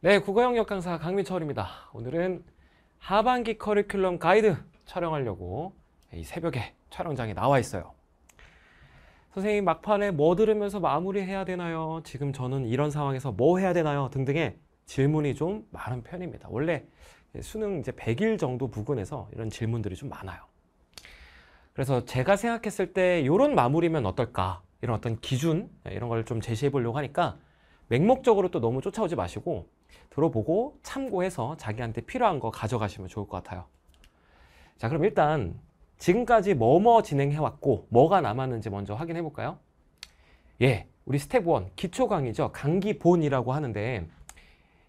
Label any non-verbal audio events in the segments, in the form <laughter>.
네, 국어영역 강사 강민철입니다. 오늘은 하반기 커리큘럼 가이드 촬영하려고 이 새벽에 촬영장에 나와 있어요. 선생님 막판에 뭐 들으면서 마무리해야 되나요? 지금 저는 이런 상황에서 뭐 해야 되나요? 등등의 질문이 좀 많은 편입니다. 원래 수능 이제 100일 정도 부근에서 이런 질문들이 좀 많아요. 그래서 제가 생각했을 때 이런 마무리면 어떨까? 이런 어떤 기준 네, 이런 걸 좀 제시해 보려고 하니까 맹목적으로 또 너무 쫓아오지 마시고 들어보고 참고해서 자기한테 필요한 거 가져가시면 좋을 것 같아요. 자, 그럼 일단 지금까지 뭐뭐 진행해왔고 뭐가 남았는지 먼저 확인해 볼까요? 예, 우리 스텝 1 기초 강의죠. 강기본이라고 하는데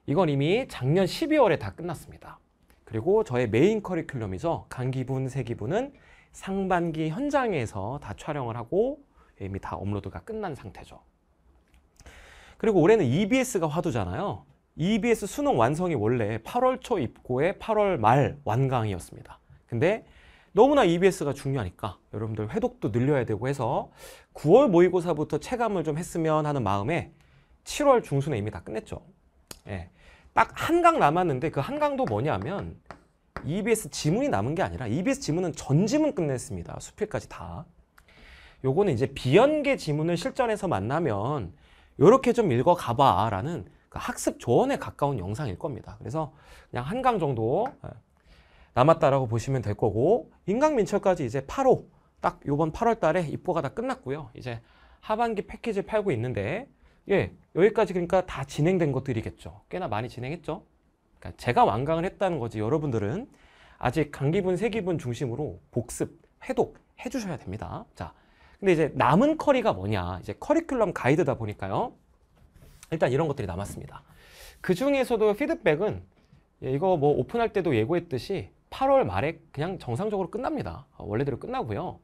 이건 이미 작년 12월에 다 끝났습니다. 그리고 저의 메인 커리큘럼이죠. 강기분, 세기분은 상반기 현장에서 다 촬영을 하고 이미 다 업로드가 끝난 상태죠. 그리고 올해는 EBS가 화두잖아요. EBS 수능 완성이 원래 8월 초 입고에 8월 말 완강이었습니다. 근데 너무나 EBS가 중요하니까 여러분들 회독도 늘려야 되고 해서 9월 모의고사부터 체감을 좀 했으면 하는 마음에 7월 중순에 이미 다 끝냈죠. 예. 딱 한강 남았는데 그 한강도 뭐냐면 EBS 지문이 남은 게 아니라 EBS 지문은 전 지문 끝냈습니다. 수필까지 다. 요거는 이제 비연계 지문을 실전에서 만나면 요렇게 좀 읽어 가봐 라는 그러니까 학습 조언에 가까운 영상일 겁니다. 그래서 그냥 한강 정도 예, 남았다라고 보시면 될 거고 인강민철까지 이제 8호 딱이번 8월 달에 입고가 다 끝났고요. 이제 하반기 패키지 팔고 있는데 예 여기까지 그러니까 다 진행된 것들이겠죠. 꽤나 많이 진행했죠. 그러니까 제가 완강을 했다는 거지 여러분들은 아직 강기분, 세기분 중심으로 복습, 해독 해주셔야 됩니다. 자, 근데 이제 남은 커리가 뭐냐 이제 커리큘럼 가이드다 보니까요. 일단 이런 것들이 남았습니다. 그 중에서도 피드백은 예, 이거 뭐 오픈할 때도 예고했듯이 8월 말에 그냥 정상적으로 끝납니다. 어, 원래대로 끝나고요.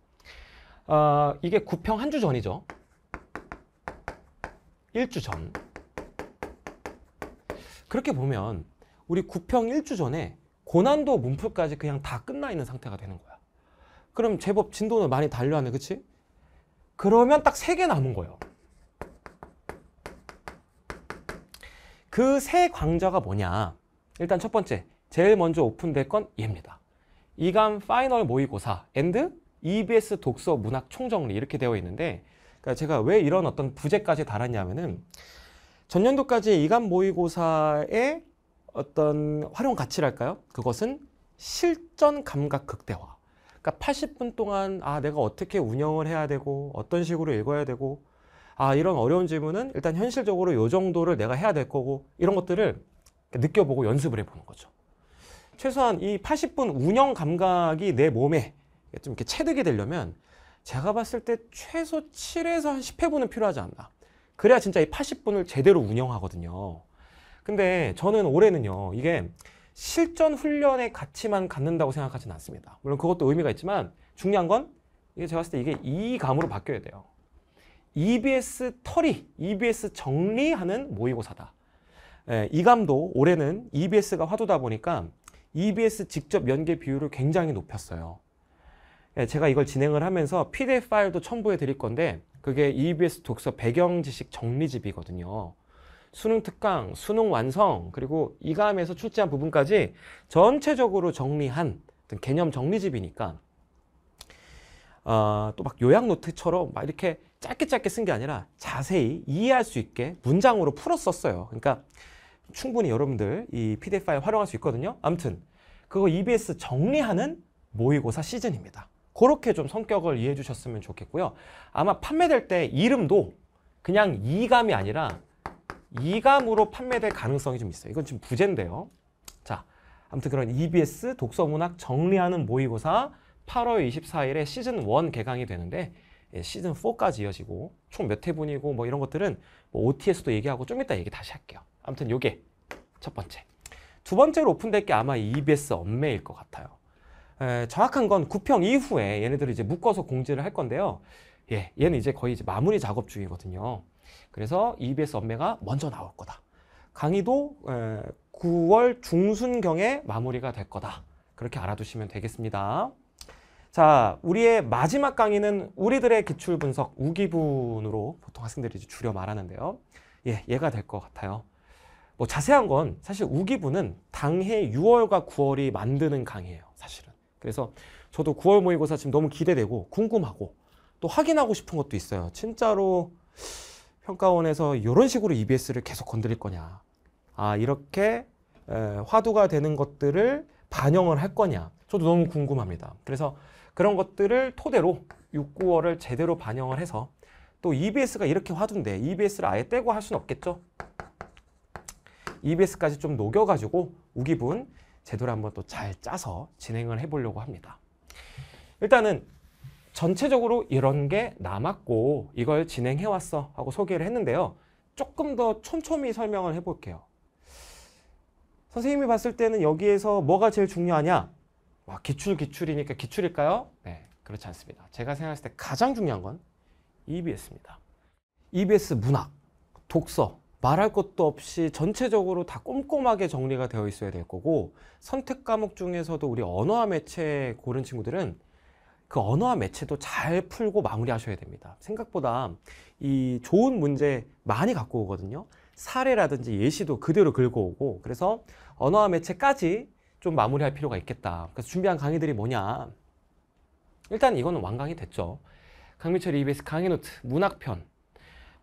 어, 이게 구평 한 주 전이죠. 1주 전. 그렇게 보면 우리 구평 1주 전에 고난도 문풀까지 그냥 다 끝나 있는 상태가 되는 거야. 그럼 제법 진도는 많이 달려왔네, 그치? 그러면 딱3개 남은 거예요. 그세 강좌가 뭐냐? 일단 첫 번째, 제일 먼저 오픈될 건 얘입니다. 이감 파이널 모의고사 앤드 EBS 독서 문학 총정리 이렇게 되어 있는데 그러니까 제가 왜 이런 어떤 부제까지 달았냐면은 전년도까지 이감 모의고사의 어떤 활용 가치랄까요? 그것은 실전 감각 극대화. 그러니까 80분 동안 아 내가 어떻게 운영을 해야 되고 어떤 식으로 읽어야 되고 아 이런 어려운 질문은 일단 현실적으로 요 정도를 내가 해야 될 거고 이런 것들을 느껴보고 연습을 해보는 거죠. 최소한 이 80분 운영 감각이 내 몸에 좀 이렇게 체득이 되려면 제가 봤을 때 최소 7에서 한 10회분은 필요하지 않나. 그래야 진짜 이 80분을 제대로 운영하거든요. 근데 저는 올해는요, 이게 실전 훈련의 가치만 갖는다고 생각하지는 않습니다. 물론 그것도 의미가 있지만 중요한 건 이게 제가 봤을 때 이게 이감으로 바뀌어야 돼요. EBS 털이, EBS 정리하는 모의고사다. 예, 이감도 올해는 EBS가 화두다 보니까 EBS 직접 연계 비율을 굉장히 높였어요. 예, 제가 이걸 진행을 하면서 PDF 파일도 첨부해 드릴 건데 그게 EBS 독서 배경 지식 정리집이거든요. 수능 특강, 수능 완성, 그리고 이감에서 출제한 부분까지 전체적으로 정리한 개념 정리집이니까 어, 아, 또막 요약 노트처럼 막 이렇게 짧게 짧게 쓴 게 아니라 자세히 이해할 수 있게 문장으로 풀었 썼어요. 그러니까 충분히 여러분들 이 PDF 파일 활용할 수 있거든요. 아무튼 그거 EBS 정리하는 모의고사 시즌입니다. 그렇게 좀 성격을 이해해 주셨으면 좋겠고요. 아마 판매될 때 이름도 그냥 이감이 아니라 이감으로 판매될 가능성이 좀 있어요. 이건 지금 부제인데요. 자, 아무튼 그런 EBS 독서문학 정리하는 모의고사 8월 24일에 시즌 1 개강이 되는데 예, 시즌 4까지 이어지고 총 몇 회분이고 뭐 이런 것들은 뭐 OTS도 얘기하고 좀 이따 얘기 다시 할게요. 아무튼 요게 첫 번째. 두 번째로 오픈될 게 아마 EBS 업매일 것 같아요. 에, 정확한 건 구평 이후에 얘네들을 이제 묶어서 공지를 할 건데요. 예, 얘는 이제 거의 이제 마무리 작업 중이거든요. 그래서 EBS 업매가 먼저 나올 거다. 강의도 에, 9월 중순경에 마무리가 될 거다. 그렇게 알아두시면 되겠습니다. 자, 우리의 마지막 강의는 우리들의 기출 분석 우기분으로 보통 학생들이 줄여 말하는데요. 예, 얘가 될 것 같아요. 뭐 자세한 건 사실 우기분은 당해 6월과 9월이 만드는 강의예요, 사실은. 그래서 저도 9월 모의고사 지금 너무 기대되고 궁금하고 또 확인하고 싶은 것도 있어요. 진짜로 평가원에서 이런 식으로 EBS를 계속 건드릴 거냐. 아, 이렇게 에, 화두가 되는 것들을 반영을 할 거냐. 저도 너무 궁금합니다. 그래서 그런 것들을 토대로 6, 9월을 제대로 반영을 해서 또 EBS가 이렇게 화두인데 EBS를 아예 떼고 할 수는 없겠죠. EBS까지 좀 녹여가지고 우기분 제도를 한번 또 잘 짜서 진행을 해보려고 합니다. 일단은 전체적으로 이런 게 남았고 이걸 진행해왔어 하고 소개를 했는데요. 조금 더 촘촘히 설명을 해볼게요. 선생님이 봤을 때는 여기에서 뭐가 제일 중요하냐? 와, 기출 기출이니까 기출일까요? 네, 그렇지 않습니다. 제가 생각했을 때 가장 중요한 건 EBS입니다. EBS 문학, 독서, 말할 것도 없이 전체적으로 다 꼼꼼하게 정리가 되어 있어야 될 거고 선택 과목 중에서도 우리 언어와 매체 고른 친구들은 그 언어와 매체도 잘 풀고 마무리하셔야 됩니다. 생각보다 이 좋은 문제 많이 갖고 오거든요. 사례라든지 예시도 그대로 긁어오고 그래서 언어와 매체까지 좀 마무리할 필요가 있겠다. 그래서 준비한 강의들이 뭐냐. 일단 이거는 완강이 됐죠. 강민철 EBS 강의노트 문학편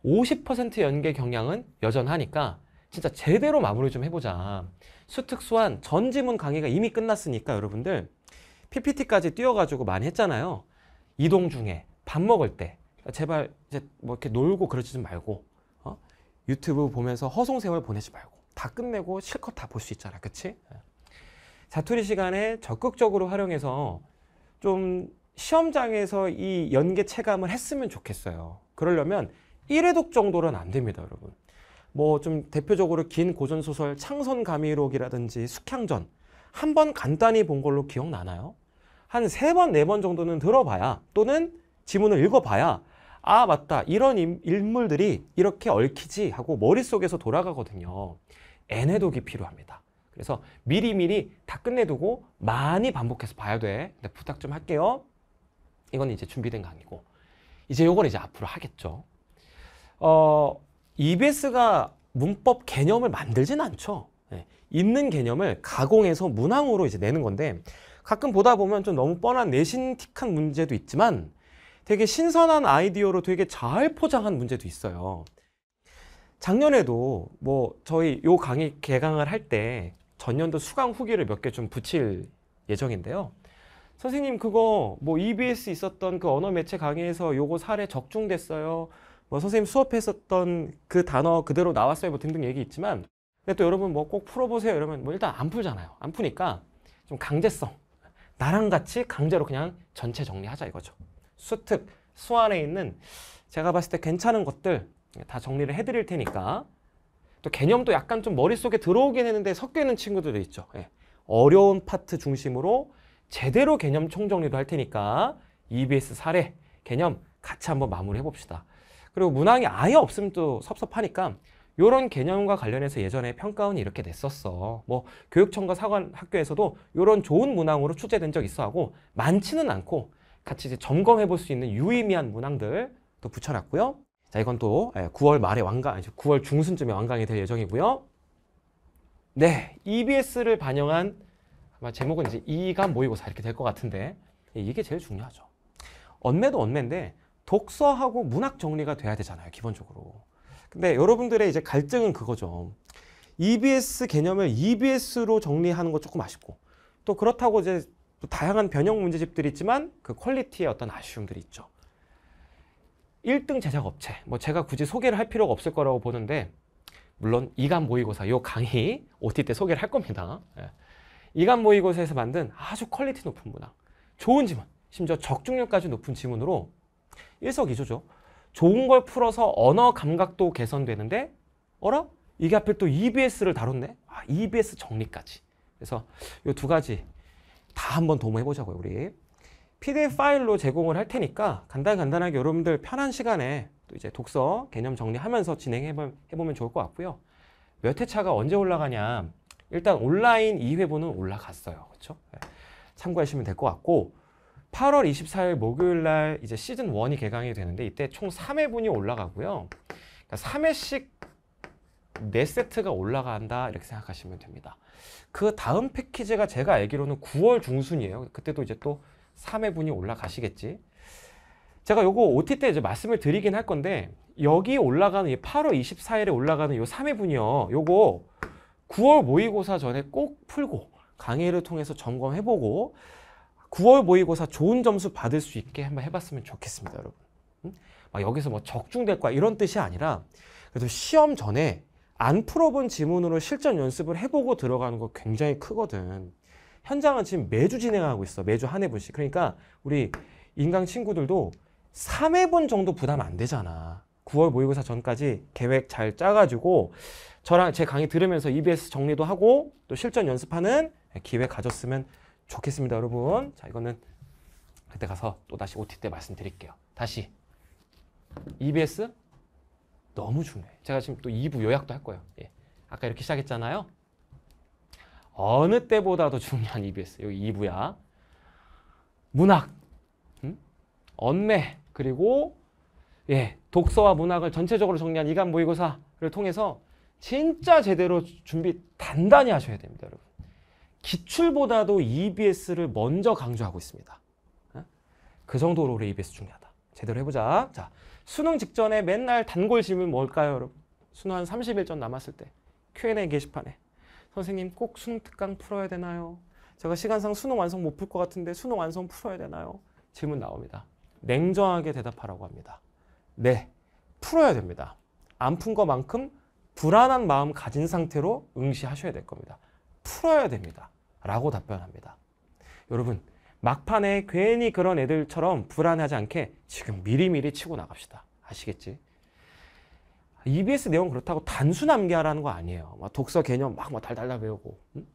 50% 연계 경향은 여전하니까 진짜 제대로 마무리 좀 해보자. 수특수한 전지문 강의가 이미 끝났으니까 여러분들 PPT까지 띄워가지고 많이 했잖아요. 이동 중에 밥 먹을 때 그러니까 제발 이제 뭐 이렇게 놀고 그러지 말고 어? 유튜브 보면서 허송 세월 보내지 말고 다 끝내고 실컷 다 볼 수 있잖아, 그치 예. 자투리 시간에 적극적으로 활용해서 좀 시험장에서 이 연계 체감을 했으면 좋겠어요. 그러려면 1회독 정도는 안 됩니다, 여러분. 뭐 좀 대표적으로 긴 고전소설 창선가미록이라든지 숙향전 한번 간단히 본 걸로 기억나나요? 한 세 번, 네 번 정도는 들어봐야 또는 지문을 읽어봐야 아, 맞다. 이런 인물들이 이렇게 얽히지 하고 머릿속에서 돌아가거든요. 애내독이 필요합니다. 그래서 미리미리 다 끝내두고 많이 반복해서 봐야 돼. 근데 부탁 좀 할게요. 이건 이제 준비된 강의고. 이제 요건 이제 앞으로 하겠죠. 어, EBS가 문법 개념을 만들진 않죠. 네. 있는 개념을 가공해서 문항으로 이제 내는 건데 가끔 보다 보면 좀 너무 뻔한 내신틱한 문제도 있지만 되게 신선한 아이디어로 되게 잘 포장한 문제도 있어요. 작년에도 뭐 저희 요 강의 개강을 할때 전년도 수강 후기를 몇 개 좀 붙일 예정인데요. 선생님 그거 뭐 EBS 있었던 그 언어 매체 강의에서 요거 사례 적중됐어요. 뭐 선생님 수업했었던 그 단어 그대로 나왔어요. 뭐 등등 얘기 있지만 근데 또 여러분 뭐 꼭 풀어보세요 이러면 뭐 일단 안 풀잖아요. 안 푸니까 좀 강제성 나랑 같이 강제로 그냥 전체 정리하자 이거죠. 수특, 수안에 있는 제가 봤을 때 괜찮은 것들 다 정리를 해드릴 테니까 또 개념도 약간 좀 머릿속에 들어오긴 했는데 섞이는 친구들도 있죠. 예. 어려운 파트 중심으로 제대로 개념 총정리도 할 테니까 EBS 사례 개념 같이 한번 마무리해 봅시다. 그리고 문항이 아예 없으면 또 섭섭하니까 이런 개념과 관련해서 예전에 평가원이 이렇게 냈었어. 뭐 교육청과 사관 학교에서도 이런 좋은 문항으로 출제된 적 있어 하고 많지는 않고 같이 이제 점검해 볼 수 있는 유의미한 문항들 또 붙여놨고요. 자, 이건 또 9월 예, 말에 완강, 9월 중순쯤에 완강이 될 예정이고요. 네, EBS를 반영한 아마 제목은 이제 이가 모의고사 이렇게 될 것 같은데 예, 이게 제일 중요하죠. 언매도 언매인데 독서하고 문학 정리가 돼야 되잖아요, 기본적으로. 근데 여러분들의 이제 갈증은 그거죠. EBS 개념을 EBS로 정리하는 거 조금 아쉽고 또 그렇다고 이제 다양한 변형 문제집들이 있지만 그 퀄리티의 어떤 아쉬움들이 있죠. 1등 제작 업체. 뭐 제가 굳이 소개를 할 필요가 없을 거라고 보는데 물론 이간 모의고사 요 강의 OT 때 소개를 할 겁니다. 예. 이간 모의고사에서 만든 아주 퀄리티 높은 문항. 좋은 지문, 심지어 적중률까지 높은 지문으로 일석이조죠. 좋은 걸 풀어서 언어 감각도 개선되는데 어라? 이게 하필 또 EBS를 다뤘네? 아, EBS 정리까지. 그래서 요 두 가지 다 한번 도모해보자고요, 우리. PDF 파일로 제공을 할 테니까 간단간단하게 여러분들 편한 시간에 또 이제 독서 개념 정리하면서 진행해보면 좋을 것 같고요. 몇 회차가 언제 올라가냐 일단 온라인 2회분은 올라갔어요. 그렇죠? 참고하시면 될 것 같고 8월 24일 목요일 날 이제 시즌 1이 개강이 되는데 이때 총 3회분이 올라가고요. 그러니까 3회씩 4세트가 올라간다 이렇게 생각하시면 됩니다. 그 다음 패키지가 제가 알기로는 9월 중순이에요. 그때도 이제 또 3의 분이 올라가시겠지. 제가 요거 OT 때 이제 말씀을 드리긴 할 건데 여기 올라가는 8월 24일에 올라가는 요 3의 분이요. 요거 9월 모의고사 전에 꼭 풀고 강의를 통해서 점검해보고 9월 모의고사 좋은 점수 받을 수 있게 한번 해봤으면 좋겠습니다, 여러분. 막 여기서 뭐 적중될 거야 이런 뜻이 아니라 그래도 시험 전에 안 풀어본 지문으로 실전 연습을 해보고 들어가는 거 굉장히 크거든. 현장은 지금 매주 진행하고 있어. 매주 한 회분씩. 그러니까 우리 인강 친구들도 3회분 정도 부담 안 되잖아. 9월 모의고사 전까지 계획 잘 짜가지고 저랑 제 강의 들으면서 EBS 정리도 하고 또 실전 연습하는 기회 가졌으면 좋겠습니다, 여러분. 자, 이거는 그때 가서 또 다시 OT 때 말씀드릴게요. 다시 EBS 너무 중요해. 제가 지금 또 2부 요약도 할 거예요. 예. 아까 이렇게 시작했잖아요. 어느 때보다도 중요한 EBS. 여기 2부야. 문학, 음? 언매, 그리고 예, 독서와 문학을 전체적으로 정리한 이간 모의고사를 통해서 진짜 제대로 준비 단단히 하셔야 됩니다, 여러분. 기출보다도 EBS를 먼저 강조하고 있습니다. 예? 그 정도로 우리 EBS 중요하다. 제대로 해보자. 자, 수능 직전에 맨날 단골 질문 뭘까요, 여러분? 수능 한 30일 전 남았을 때 Q&A 게시판에 선생님 꼭 수능 특강 풀어야 되나요? 제가 시간상 수능 완성 못 풀 것 같은데 수능 완성 풀어야 되나요? 질문 나옵니다. 냉정하게 대답하라고 합니다. 네, 풀어야 됩니다. 안 푼 것만큼 불안한 마음 가진 상태로 응시하셔야 될 겁니다. 풀어야 됩니다. 라고 답변합니다. 여러분, 막판에 괜히 그런 애들처럼 불안하지 않게 지금 미리미리 치고 나갑시다. 아시겠지? EBS 내용 그렇다고 단순 암기하라는 거 아니에요. 막 독서 개념 막, 막 뭐 달달달 배우고 응?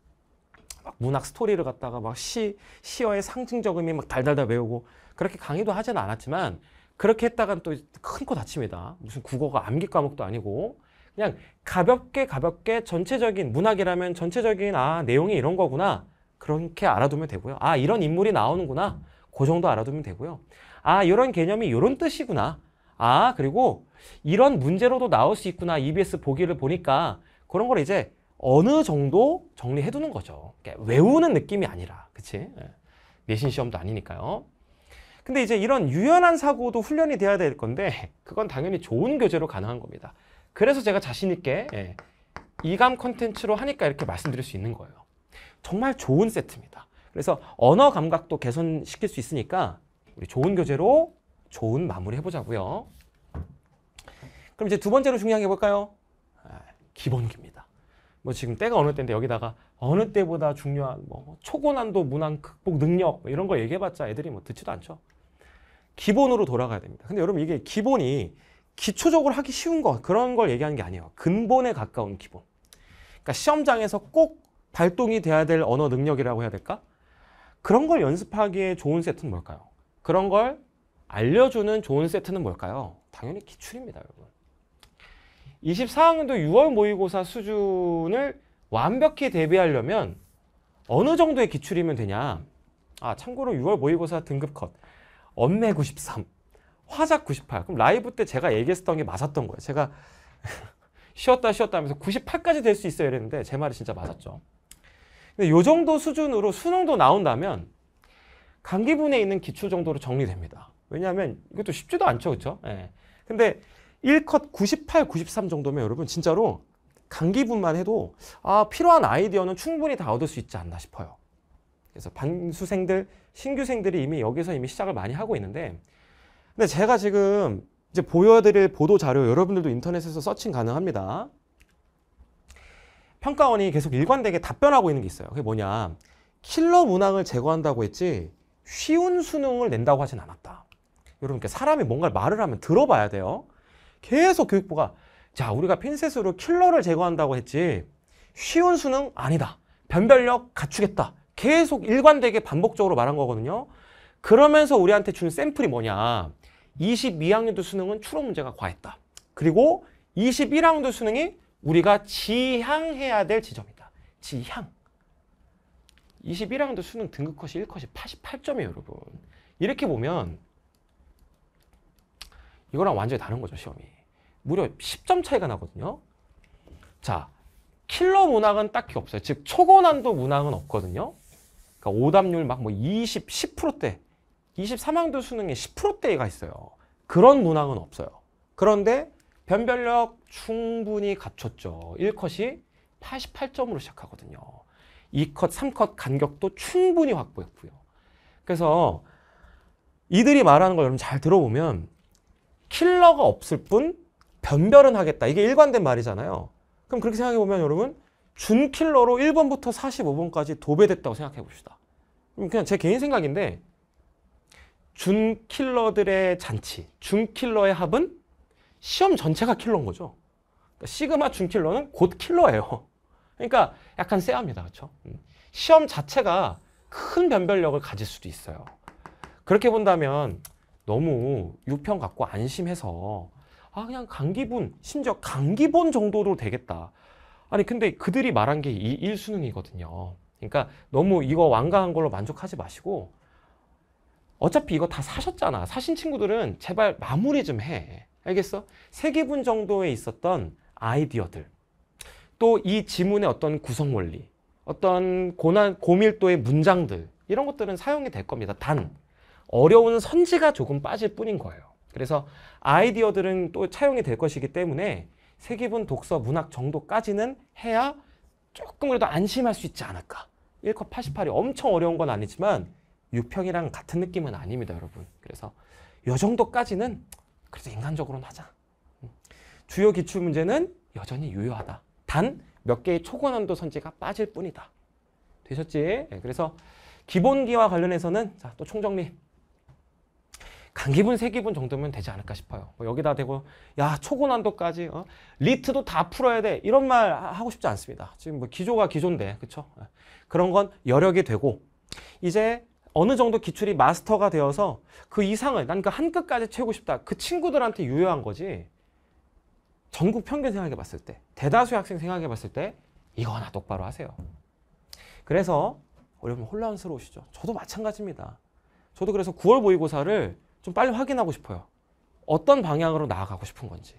막 문학 스토리를 갖다가 막 시, 시어의 상징적 의미 막 달달달 배우고 그렇게 강의도 하진 않았지만 그렇게 했다간 또큰코 다칩니다. 무슨 국어가 암기 과목도 아니고 그냥 가볍게 가볍게 전체적인 문학이라면 전체적인 아 내용이 이런 거구나 그렇게 알아두면 되고요. 아 이런 인물이 나오는구나 그 정도 알아두면 되고요. 아 이런 개념이 이런 뜻이구나. 아 그리고 이런 문제로도 나올 수 있구나 EBS 보기를 보니까 그런 걸 이제 어느 정도 정리해 두는 거죠. 그러니까 외우는 느낌이 아니라, 그치? 예. 내신 시험도 아니니까요. 근데 이제 이런 유연한 사고도 훈련이 돼야 될 건데 그건 당연히 좋은 교재로 가능한 겁니다. 그래서 제가 자신 있게 예, 이감 컨텐츠로 하니까 이렇게 말씀드릴 수 있는 거예요. 정말 좋은 세트입니다. 그래서 언어 감각도 개선시킬 수 있으니까 우리 좋은 교재로 좋은 마무리 해보자고요. 그럼 이제 두 번째로 중요한 게 뭘까요? 아, 기본기입니다. 뭐 지금 때가 어느 때인데 여기다가 어느 때보다 중요한 뭐 초고난도 문항 극복 능력 뭐 이런 거 얘기해봤자 애들이 뭐 듣지도 않죠. 기본으로 돌아가야 됩니다. 근데 여러분 이게 기본이 기초적으로 하기 쉬운 거 그런 걸 얘기하는 게 아니에요. 근본에 가까운 기본. 그러니까 시험장에서 꼭 발동이 돼야 될 언어 능력이라고 해야 될까? 그런 걸 연습하기에 좋은 세트는 뭘까요? 그런 걸 알려주는 좋은 세트는 뭘까요? 당연히 기출입니다, 여러분. 24학년도 6월 모의고사 수준을 완벽히 대비하려면 어느 정도의 기출이면 되냐 아 참고로 6월 모의고사 등급 컷 언매 93 화작 98 그럼 라이브 때 제가 얘기했던 게 맞았던 거예요 제가 <laughs> 쉬었다 쉬었다 하면서 98까지 될 수 있어야 했는데 제 말이 진짜 맞았죠 근데 요 정도 수준으로 수능도 나온다면 강기분에 있는 기출 정도로 정리됩니다 왜냐하면 이것도 쉽지도 않죠 그렇죠 예. 근데 1컷 98, 93 정도면 여러분 진짜로 강기분만 해도 아, 필요한 아이디어는 충분히 다 얻을 수 있지 않나 싶어요. 그래서 반수생들, 신규생들이 이미 여기서 이미 시작을 많이 하고 있는데 근데 제가 지금 이제 보여드릴 보도 자료 여러분들도 인터넷에서 서칭 가능합니다. 평가원이 계속 일관되게 답변하고 있는 게 있어요. 그게 뭐냐. 킬러 문항을 제거한다고 했지 쉬운 수능을 낸다고 하진 않았다. 여러분께 사람이 뭔가를 말을 하면 들어봐야 돼요. 계속 교육부가 자 우리가 핀셋으로 킬러를 제거한다고 했지 쉬운 수능 아니다. 변별력 갖추겠다. 계속 일관되게 반복적으로 말한 거거든요. 그러면서 우리한테 준 샘플이 뭐냐. 22학년도 수능은 추론 문제가 과했다. 그리고 21학년도 수능이 우리가 지향해야 될 지점이다. 지향. 21학년도 수능 등급컷이 1컷이 88점이에요, 여러분. 이렇게 보면 이거랑 완전히 다른 거죠, 시험이. 무려 10점 차이가 나거든요. 자, 킬러 문항은 딱히 없어요. 즉, 초고난도 문항은 없거든요. 그러니까 오답률 막 뭐 20, 10%대, 23학년도 수능에 10%대가 있어요. 그런 문항은 없어요. 그런데 변별력 충분히 갖췄죠. 1컷이 88점으로 시작하거든요. 2컷, 3컷 간격도 충분히 확보했고요. 그래서 이들이 말하는 걸 여러분 잘 들어보면 킬러가 없을 뿐 변별은 하겠다. 이게 일관된 말이잖아요. 그럼 그렇게 생각해 보면 여러분 준킬러로 1번부터 45번까지 도배됐다고 생각해 봅시다. 그냥 제 개인 생각인데 준킬러들의 잔치, 준킬러의 합은 시험 전체가 킬러인 거죠. 그러니까 시그마 준킬러는 곧 킬러예요. 그러니까 약간 쎄합니다. 그렇죠? 음. 시험 자체가 큰 변별력을 가질 수도 있어요. 그렇게 본다면 너무 유평 갖고 안심해서 아 그냥 강기분 심지어 강기본 정도로 되겠다. 아니 근데 그들이 말한 게이 일수능이거든요. 그러니까 너무 이거 완강한 걸로 만족하지 마시고 어차피 이거 다 사셨잖아. 사신 친구들은 제발 마무리 좀 해. 알겠어? 세 기분 정도에 있었던 아이디어들 또 이 지문의 어떤 구성 원리 어떤 고난 고밀도의 문장들 이런 것들은 사용이 될 겁니다. 단 어려운 선지가 조금 빠질 뿐인 거예요. 그래서 아이디어들은 또 차용이 될 것이기 때문에 세기분 독서 문학 정도까지는 해야 조금 이라도 안심할 수 있지 않을까. 1컷 88이 엄청 어려운 건 아니지만 6평이랑 같은 느낌은 아닙니다, 여러분. 그래서 이 정도까지는 그래도 인간적으로는 하자. 음. 주요 기출 문제는 여전히 유효하다. 단 몇 개의 초고난도 선지가 빠질 뿐이다. 되셨지? 네, 그래서 기본기와 관련해서는 자, 또 총정리 강기분, 세기분 정도면 되지 않을까 싶어요. 뭐 여기다 대고 야 초고난도까지 어? 리트도 다 풀어야 돼 이런 말 하고 싶지 않습니다. 지금 뭐 기조가 기조인데 그렇 예. 그런 건 여력이 되고 이제 어느 정도 기출이 마스터가 되어서 그 이상을 난 그한 끝까지 채우고 싶다. 그 친구들한테 유효한 거지. 전국 평균 생각해 봤을 때 대다수의 학생 생각해 봤을 때 이거 하나 똑바로 하세요. 그래서 여러분 혼란스러우시죠? 저도 마찬가지입니다. 저도 그래서 9월 모의고사를 좀 빨리 확인하고 싶어요. 어떤 방향으로 나아가고 싶은 건지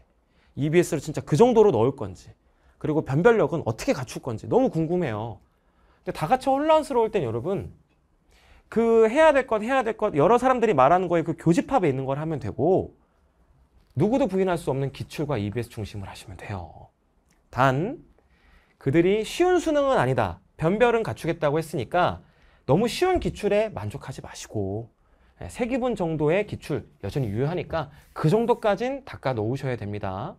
EBS를 진짜 그 정도로 넣을 건지 그리고 변별력은 어떻게 갖출 건지 너무 궁금해요. 근데 다 같이 혼란스러울 땐 여러분 그 해야 될것 해야 될 것 여러 사람들이 말하는 거에 그 교집합에 있는 걸 하면 되고 누구도 부인할 수 없는 기출과 EBS 중심을 하시면 돼요. 단 그들이 쉬운 수능은 아니다. 변별은 갖추겠다고 했으니까 너무 쉬운 기출에 만족하지 마시고 네, 세 기분 정도의 기출 여전히 유효하니까 그 정도까진 닦아 놓으셔야 됩니다.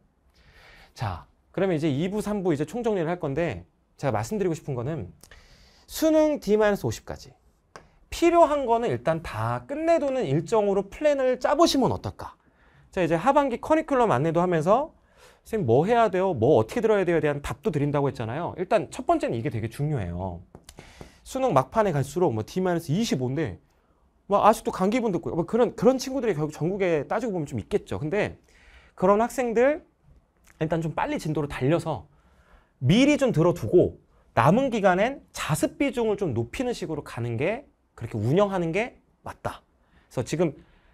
자, 그러면 이제 2부, 3부 이제 총정리를 할 건데 제가 말씀드리고 싶은 거는 수능 D-50까지 필요한 거는 일단 다 끝내도는 일정으로 플랜을 짜보시면 어떨까? 자, 이제 하반기 커리큘럼 안내도 하면서 선생님 뭐 해야 돼요? 뭐 어떻게 들어야 돼요?에 대한 답도 드린다고 했잖아요. 일단 첫 번째는 이게 되게 중요해요. 수능 막판에 갈수록 뭐 D-25인데 막 뭐 아직도 감기분 듣고 막 뭐 그런 그런 친구들이 결국 전국에 따지고 보면 좀 있겠죠. 근데 그런 학생들 일단 좀 빨리 진도를 달려서 미리 좀 들어두고 남은 기간엔 자습 비중을 좀 높이는 식으로 가는 게 그렇게 운영하는 게 맞다. 그래서 지금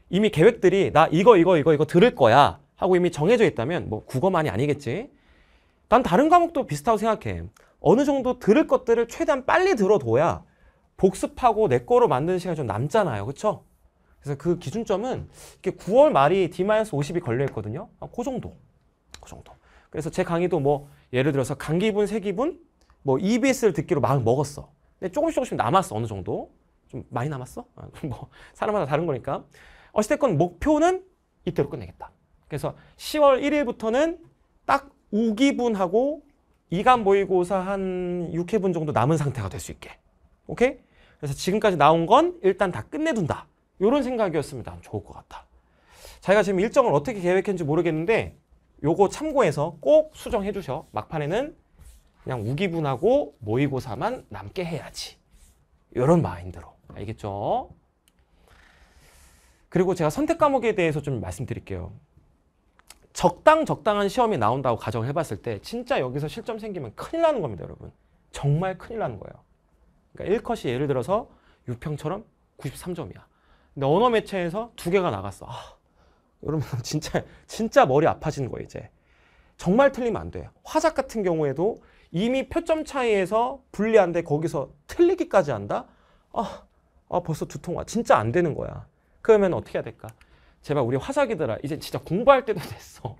이미 계획들이 나 이거 이거 이거 이거 들을 거야 하고 이미 정해져 있다면 뭐 국어만이 아니겠지. 난 다른 과목도 비슷하고 생각해. 어느 정도 들을 것들을 최대한 빨리 들어둬야 복습하고 내 거로 만드는 시간이 좀 남잖아요. 그렇 그래서 그 기준점은 이렇게 9월 말이 D-50이 걸려 있거든요. 아, 그 정도. 그 정도. 그래서 제 강의도 뭐 예를 들어서 강기분, 세기분 뭐 EBS를 듣기로 마음 먹었어. 근데 조금씩 조금씩 남았어. 어느 정도. 좀 많이 남았어. 아, 뭐 <laughs> 사람마다 다른 거니까. 어찌됐건 목표는 이때로 끝내겠다. 그래서 10월 1일부터는 딱 5기분하고 이간 모의고사 한 6회분 정도 남은 상태가 될 수 있게 오케이? 그래서 지금까지 나온 건 일단 다 끝내둔다. 이런 생각이었습니다. 좋을 것 같다. 자기가 지금 일정을 어떻게 계획했는지 모르겠는데 요거 참고해서 꼭 수정해 주셔. 막판에는 그냥 우기분하고 모의고사만 남게 해야지. 이런 마인드로. 알겠죠? 그리고 제가 선택 과목에 대해서 좀 말씀드릴게요. 적당 적당한 시험이 나온다고 가정을 해봤을 때 진짜 여기서 실점 생기면 큰일 나는 겁니다, 여러분. 정말 큰일 나는 거예요. 그러니까 1컷이 예를 들어서 6평처럼 93점이야. 근데 언어 매체에서 두 개가 나갔어. 아, 여러분 <laughs> 진짜 진짜 머리 아파지는 거예요, 이제. 정말 틀리면 안 돼요. 화작 같은 경우에도 이미 표점 차이에서 불리한데 거기서 틀리기까지 한다? 아, 아 벌써 두통 와. 진짜 안 되는 거야. 그러면 어떻게 해야 될까? 제발 우리 화작이더라. 이제 진짜 공부할 때도 <laughs> 됐어.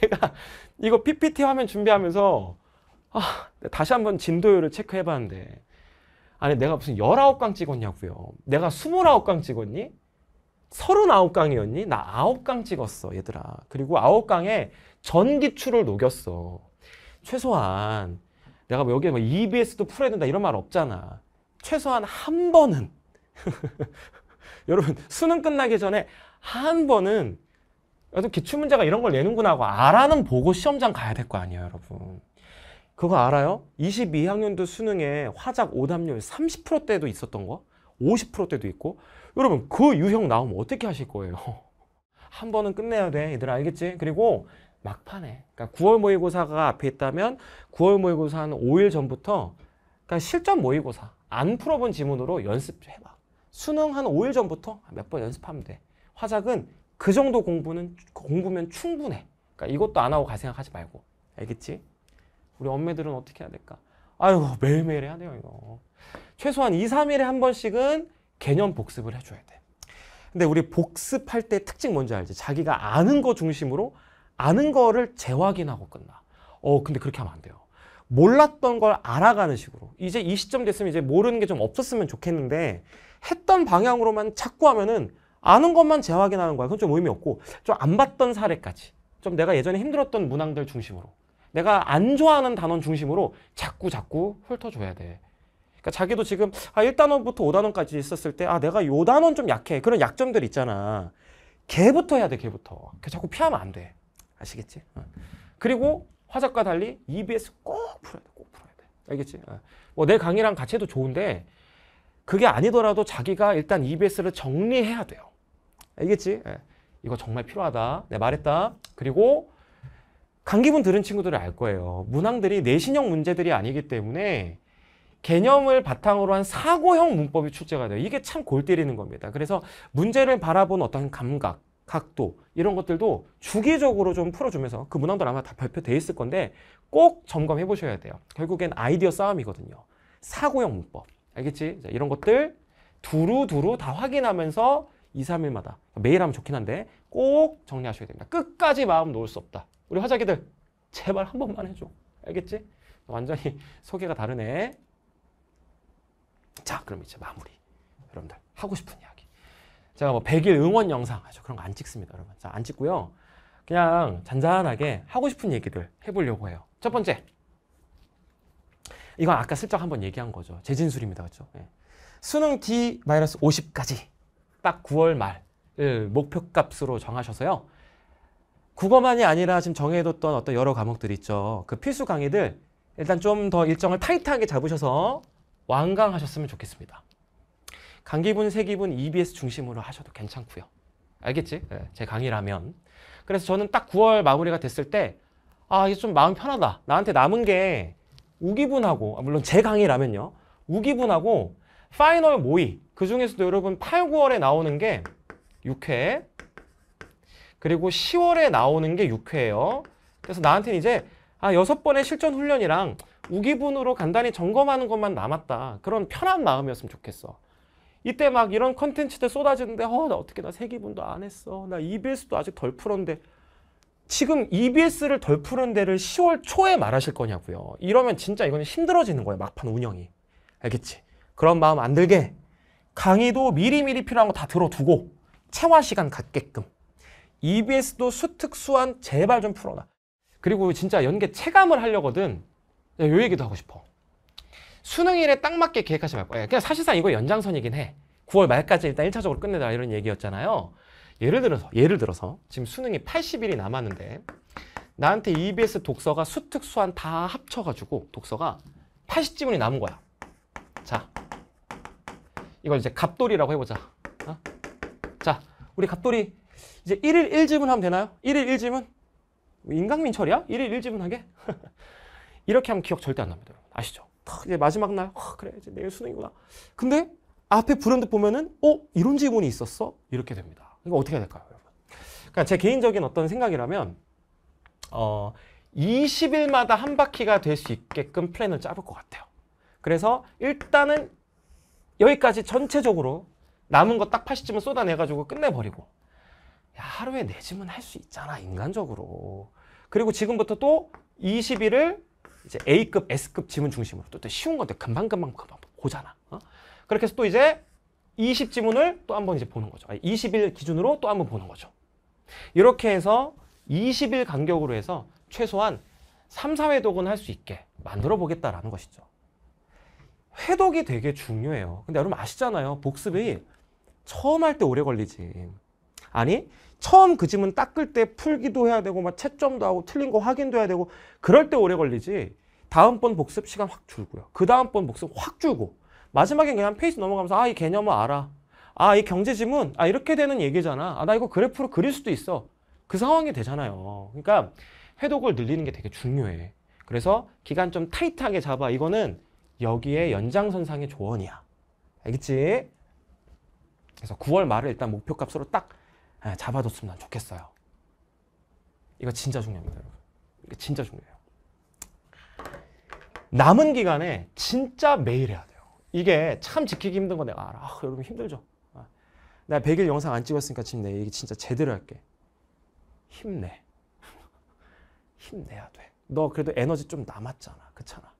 내가 이거 PPT 화면 준비하면서 아, 다시 한번 진도율을 체크해봤는데 아니 내가 무슨 19강 찍었냐고요. 내가 29강 찍었니? 39강이었니? 나 9강 찍었어 얘들아. 그리고 9강에 전기출을 녹였어. 최소한 내가 뭐 여기에 뭐 EBS도 풀어야 된다 이런 말 없잖아. 최소한 한 번은 <laughs> 여러분 수능 끝나기 전에 한 번은 기출문제가 이런 걸 내는구나 하고 알아는 보고 시험장 가야 될 거 아니에요 여러분. 그거 알아요? 22학년도 수능에 화작 오답률 30%대도 있었던 거 50%대도 있고 여러분 그 유형 나오면 어떻게 하실 거예요? <laughs> 한 번은 끝내야 돼 얘들아 알겠지? 그리고 막판에 그러니까 9월 모의고사가 앞에 있다면 9월 모의고사 한 5일 전부터 그러니까 실전 모의고사 안 풀어본 지문으로 연습해봐 수능 한 5일 전부터 몇 번 연습하면 돼 화작은 그 정도 공부는 공부면 충분해 그러니까 이것도 안 하고 갈 생각하지 말고 알겠지? 우리 엄매들은 어떻게 해야 될까? 아유 매일매일 해야 돼요 이거. 최소한 2, 3일에 한 번씩은 개념 복습을 해줘야 돼. 근데 우리 복습할 때 특징 뭔지 알지? 자기가 아는 거 중심으로 아는 거를 재확인하고 끝나. 어 근데 그렇게 하면 안 돼요. 몰랐던 걸 알아가는 식으로. 이제 이 시점 됐으면 이제 모르는 게 좀 없었으면 좋겠는데 했던 방향으로만 자꾸 하면은 아는 것만 재확인하는 거야. 그건 좀 의미 없고 좀 안 봤던 사례까지. 좀 내가 예전에 힘들었던 문항들 중심으로. 내가 안 좋아하는 단원 중심으로 자꾸 자꾸 훑어줘야 돼. 그러니까 자기도 지금 아 1단원부터 5단원까지 있었을 때 아 내가 요 단원 좀 약해. 그런 약점들 있잖아. 걔부터 해야 돼, 걔부터. 걔 그 자꾸 피하면 안 돼. 아시겠지? 어. 그리고 화작과 달리 EBS 꼭 풀어야 돼, 꼭 풀어야 돼. 알겠지? 어. 뭐내 강의랑 같이 해도 좋은데 그게 아니더라도 자기가 일단 EBS를 정리해야 돼요. 알겠지? 예. 이거 정말 필요하다. 내 말했다. 그리고 강기분 들은 친구들은 알 거예요. 문항들이 내신형 문제들이 아니기 때문에 개념을 바탕으로 한 사고형 문법이 출제가 돼요. 이게 참 골 때리는 겁니다. 그래서 문제를 바라본 어떤 감각, 각도 이런 것들도 주기적으로 좀 풀어주면서 그 문항들 아마 다 발표돼 있을 건데 꼭 점검해 보셔야 돼요. 결국엔 아이디어 싸움이거든요. 사고형 문법. 알겠지? 자, 이런 것들 두루두루 다 확인하면서 2, 3일마다 매일 하면 좋긴 한데 꼭 정리하셔야 됩니다. 끝까지 마음 놓을 수 없다. 우리 화자기들 제발 한 번만 해줘. 알겠지? 완전히 <laughs> 소개가 다르네. 자, 그럼 이제 마무리. 여러분들 하고 싶은 이야기. 제가 뭐 100일 응원 영상 아주 그런 거 안 찍습니다, 여러분. 자, 안 찍고요. 그냥 잔잔하게 하고 싶은 얘기들 해보려고 해요. 첫 번째. 이건 아까 슬쩍 한 번 얘기한 거죠. 재진술입니다. 그렇죠? 예. 수능 D-50까지 딱 9월 말을 예, 목표값으로 정하셔서요. 국어만이 아니라 지금 정해뒀던 어떤 여러 과목들 있죠. 그 필수 강의들 일단 좀 더 일정을 타이트하게 잡으셔서 완강하셨으면 좋겠습니다. 강기분, 세기분, EBS 중심으로 하셔도 괜찮고요. 알겠지? 네, 제 강의라면. 그래서 저는 딱 9월 마무리가 됐을 때 아, 이게좀 마음 편하다. 나한테 남은 게 우기분하고 아, 물론 제 강의라면요. 우기분하고 파이널 모의. 그중에서도 여러분 8, 9월에 나오는 게 6회, 그리고 10월에 나오는 게 6회예요. 그래서 나한테는 이제 아 여섯 번의 실전 훈련이랑 우기분으로 간단히 점검하는 것만 남았다. 그런 편한 마음이었으면 좋겠어. 이때 막 이런 컨텐츠들 쏟아지는데 어나 어떻게 나 세기분도 안 했어. 나 EBS도 아직 덜 풀었는데 지금 EBS를 덜 푸는 데를 10월 초에 말하실 거냐고요. 이러면 진짜 이거는 힘들어지는 거예요. 막판 운영이. 알겠지? 그런 마음 안 들게 강의도 미리미리 필요한 거 다 들어두고 채화 시간 갖게끔 EBS도 수특수한 제발 좀 풀어놔. 그리고 진짜 연계 체감을 하려거든. 요 얘기도 하고 싶어. 수능일에 딱 맞게 계획하지 말고. 예, 그냥 사실상 이거 연장선이긴 해. 9월 말까지 일단 1차적으로 끝내라 이런 얘기였잖아요. 예를 들어서, 예를 들어서 지금 수능이 80일이 남았는데 나한테 EBS 독서가 수특수한 다 합쳐가지고 독서가 80지문이 남은 거야. 자, 이걸 이제 갑돌이라고 해보자. 어? 자, 우리 갑돌이 이제 1일 1지문 하면 되나요? 1일 1지문? 뭐 인강민철이야? 1일 1지문 하게? <laughs> 이렇게 하면 기억 절대 안 납니다. 아시죠? 탁 이제 마지막 날, 어, 그래 이제 내일 수능이구나. 근데 앞에 브랜드 보면은 어? 이런 지문이 있었어? 이렇게 됩니다. 이거 어떻게 해야 될까요? 여러분? 그러니까 제 개인적인 어떤 생각이라면 어 20일마다 한 바퀴가 될 수 있게끔 플랜을 짜볼 것 같아요. 그래서 일단은 여기까지 전체적으로 남은 거 딱 80점을 쏟아내가지고 끝내버리고 야, 하루에 내 네 짐은 할수 있잖아, 인간적으로. 그리고 지금부터 또 20일을 이제 A급, S급 지문 중심으로 또, 또 쉬운 건데 금방금방 금방 보잖아. 어? 그렇게 해서 또 이제 20 지문을 또 한번 이제 보는 거죠. 20일 기준으로 또 한번 보는 거죠. 이렇게 해서 20일 간격으로 해서 최소한 3, 4회독은 할 수 있게 만들어 보겠다라는 것이죠. 회독이 되게 중요해요. 근데 여러분 아시잖아요. 복습이 처음 할 때 오래 걸리지. 아니 처음 그 짐은 닦을 때 풀기도 해야 되고 막 채점도 하고 틀린 거 확인도 해야 되고 그럴 때 오래 걸리지 다음번 복습 시간 확 줄고요 그 다음번 복습 확 줄고 마지막엔 그냥 페이지 넘어가면서 아 이 개념을 알아 아 이 경제지문 아 이렇게 되는 얘기잖아 아 나 이거 그래프로 그릴 수도 있어 그 상황이 되잖아요 그러니까 해독을 늘리는 게 되게 중요해 그래서 기간 좀 타이트하게 잡아 이거는 여기에 연장선상의 조언이야 알겠지? 그래서 9월 말을 일단 목표값으로 딱 예, 잡아뒀으면 좋겠어요. 이거 진짜 중요합니다, 여러분. 이거 진짜 중요해요. 남은 기간에 진짜 매일 해야 돼요. 이게 참 지키기 힘든 거 내가 알아. 아, 여러분 힘들죠? 내가 아, 100일 영상 안 찍었으니까 지금 내 얘기 진짜 제대로 할게. 힘내. <laughs> 힘내야 돼. 너 그래도 에너지 좀 남았잖아. 그렇잖아.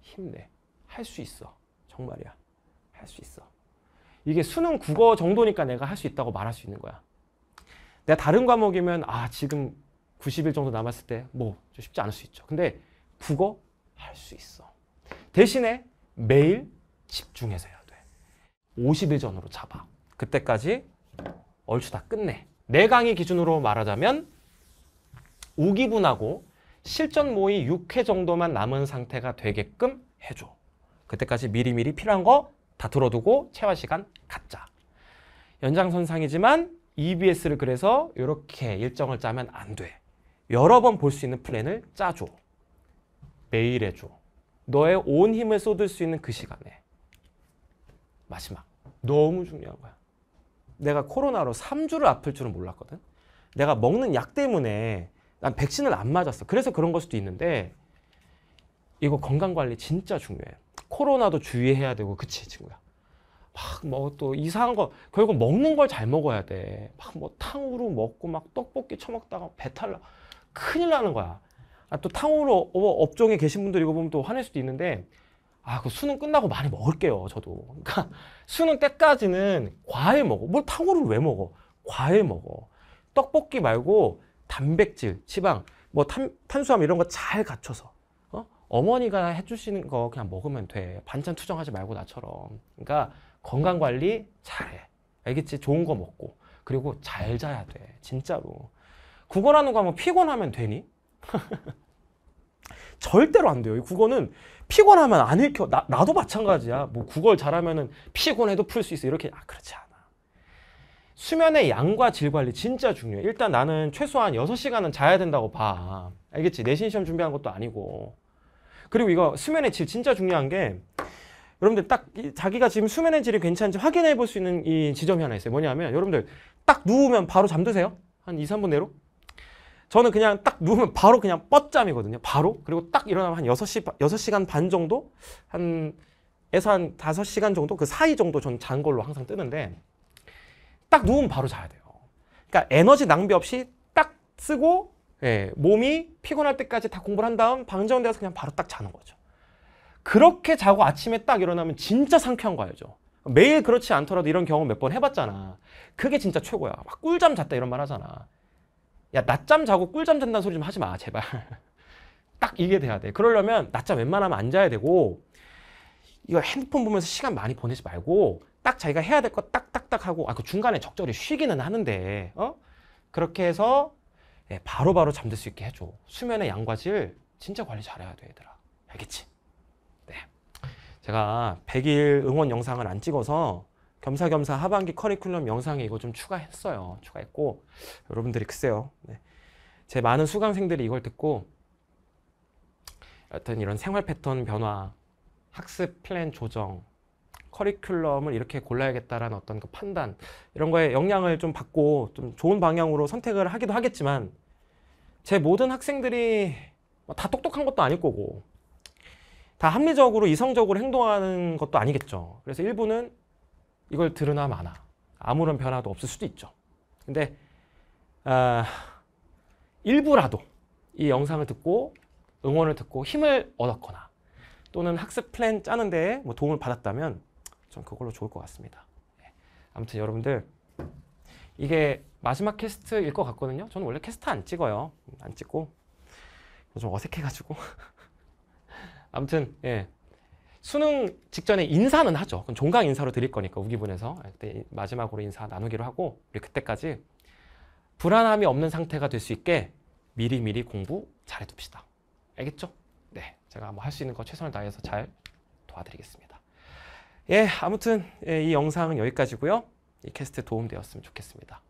힘내. 할 수 있어. 정말이야. 할 수 있어. 이게 수능 국어 정도니까 내가 할 수 있다고 말할 수 있는 거야. 내가 다른 과목이면 아 지금 90일 정도 남았을 때 뭐 쉽지 않을 수 있죠. 근데 국어 할 수 있어. 대신에 매일 집중해서 해야 돼. 50일 전으로 잡아. 그때까지 얼추 다 끝내. 내 네 강의 기준으로 말하자면 우기분하고 실전 모의 6회 정도만 남은 상태가 되게끔 해줘. 그때까지 미리미리 필요한 거 다 들어두고 체화 시간 갖자. 연장선상이지만 EBS를 그래서 이렇게 일정을 짜면 안 돼. 여러 번 볼 수 있는 플랜을 짜줘. 매일 해줘. 너의 온 힘을 쏟을 수 있는 그 시간에. 마지막. 너무 중요한 거야. 내가 코로나로 3주를 아플 줄은 몰랐거든. 내가 먹는 약 때문에 난 백신을 안 맞았어. 그래서 그런 걸 수도 있는데 이거 건강 관리 진짜 중요해. 코로나도 주의해야 되고 그치 친구야. 막뭐또 이상한 거 결국 먹는 걸 잘 먹어야 돼. 막 뭐 탕후루 먹고 막 떡볶이 처먹다가 배탈 나 큰일 나는 거야. 아, 또 탕후루 업종에 계신 분들 이거 보면 또 화낼 수도 있는데 아, 그 수능 끝나고 많이 먹을게요, 저도. 그러니까 <laughs> 수능 때까지는 과일 먹어. 뭘 탕후루를 왜 먹어? 과일 먹어. 떡볶이 말고 단백질, 지방, 뭐 탄, 탄수화물 이런 거 잘 갖춰서 어머니가 해주시는 거 그냥 먹으면 돼. 반찬 투정하지 말고 나처럼. 그러니까 건강 관리 잘해. 알겠지? 좋은 거 먹고. 그리고 잘 자야 돼. 진짜로. 국어라는 거 하면 피곤하면 되니? <laughs> 절대로 안 돼요. 이 국어는 피곤하면 안 읽혀. 나, 나도 마찬가지야. 뭐 국어를 잘하면 피곤해도 풀 수 있어. 이렇게. 아, 그렇지 않아. 수면의 양과 질 관리 진짜 중요해. 일단 나는 최소한 6 시간은 자야 된다고 봐. 알겠지? 내신 시험 준비한 것도 아니고. 그리고 이거 수면의 질 진짜 중요한 게 여러분들 딱 자기가 지금 수면의 질이 괜찮은지 확인해 볼 수 있는 이 지점이 하나 있어요. 뭐냐면 여러분들 딱 누우면 바로 잠드세요. 한 2, 3분 내로. 저는 그냥 딱 누우면 바로 그냥 뻗잠이거든요. 바로. 그리고 딱 일어나면 한 6시, 6시간 반 정도? 한, 에서 한 5시간 정도? 그 사이 정도 전 잔 걸로 항상 뜨는데 딱 누우면 바로 자야 돼요. 그러니까 에너지 낭비 없이 딱 쓰고 예, 몸이 피곤할 때까지 다 공부를 한 다음 방전돼서 정 그냥 바로 딱 자는 거죠. 그렇게 자고 아침에 딱 일어나면 진짜 상쾌한 거예요 매일 그렇지 않더라도 이런 경험 몇 번 해봤잖아. 그게 진짜 최고야. 막 꿀잠 잤다 이런 말 하잖아. 야 낮잠 자고 꿀잠 잔다는 소리 좀 하지 마 제발. <laughs> 딱 이게 돼야 돼. 그러려면 낮잠 웬만하면 안 자야 되고 이거 핸드폰 보면서 시간 많이 보내지 말고 딱 자기가 해야 될 거 딱딱딱 하고 아 그 중간에 적절히 쉬기는 하는데 어 그렇게 해서 예, 바로바로 바로 잠들 수 있게 해줘. 수면의 양과 질 진짜 관리 잘해야 돼, 얘들 알겠지? 네. 제가 100일 응원 영상을 안 찍어서 겸사겸사 하반기 커리큘럼 영상에 이거 좀 추가했어요. 추가했고 여러분들이 글쎄요. 네. 제 많은 수강생들이 이걸 듣고 여튼 이런 생활 패턴 변화, 학습 플랜 조정, 커리큘럼을 이렇게 골라야겠다라는 어떤 그 판단 이런 거에 영향을 좀 받고 좀 좋은 방향으로 선택을 하기도 하겠지만 제 모든 학생들이 뭐 다 똑똑한 것도 아닐 거고 다 합리적으로 이성적으로 행동하는 것도 아니겠죠. 그래서 일부는 이걸 들으나 마나 아무런 변화도 없을 수도 있죠. 근데 아, 일부라도 이 영상을 듣고 응원을 듣고 힘을 얻었거나 또는 학습 플랜 짜는 데뭐 도움을 받았다면 전 그걸로 좋을 것 같습니다. 예. 아무튼 여러분들 이게 마지막 캐스트일 것 같거든요. 저는 원래 캐스트 안 찍어요. 음, 안 찍고 좀 어색해가지고 <laughs> 아무튼 예. 수능 직전에 인사는 하죠. 그럼 종강 인사로 드릴 거니까 우기분에서 아, 그때 마지막으로 인사 나누기로 하고 우리 그때까지 불안함이 없는 상태가 될 수 있게 미리 미리 공부 잘해둡시다. 알겠죠? 네, 제가 뭐 할 수 있는 거 최선을 다해서 잘 도와드리겠습니다. 예, 아무튼 예, 이 영상은 여기까지고요. 이 캐스트 도움되었으면 좋겠습니다.